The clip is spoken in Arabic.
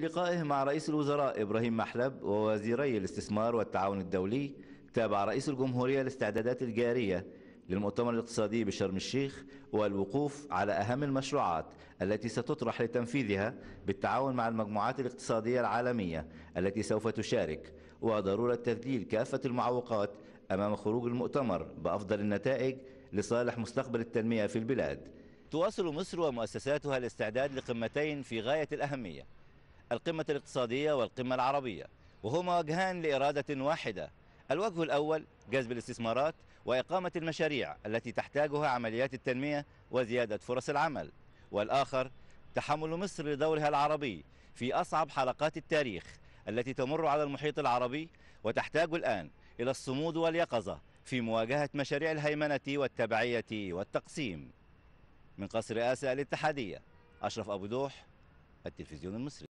لقائه مع رئيس الوزراء إبراهيم محلب ووزيري الاستثمار والتعاون الدولي تابع رئيس الجمهورية الاستعدادات الجارية للمؤتمر الاقتصادي بشرم الشيخ والوقوف على أهم المشروعات التي ستطرح لتنفيذها بالتعاون مع المجموعات الاقتصادية العالمية التي سوف تشارك وضرورة تذليل كافة المعوقات أمام خروج المؤتمر بأفضل النتائج لصالح مستقبل التنمية في البلاد تواصل مصر ومؤسساتها الاستعداد لقمتين في غاية الأهمية القمة الاقتصادية والقمة العربية وهما وجهان لإرادة واحدة الوجه الأول جذب الاستثمارات وإقامة المشاريع التي تحتاجها عمليات التنمية وزيادة فرص العمل والآخر تحمل مصر لدورها العربي في أصعب حلقات التاريخ التي تمر على المحيط العربي وتحتاج الآن إلى الصمود واليقظة في مواجهة مشاريع الهيمنة والتبعية والتقسيم من قصر آسيا الاتحادية أشرف أبو دوح التلفزيون المصري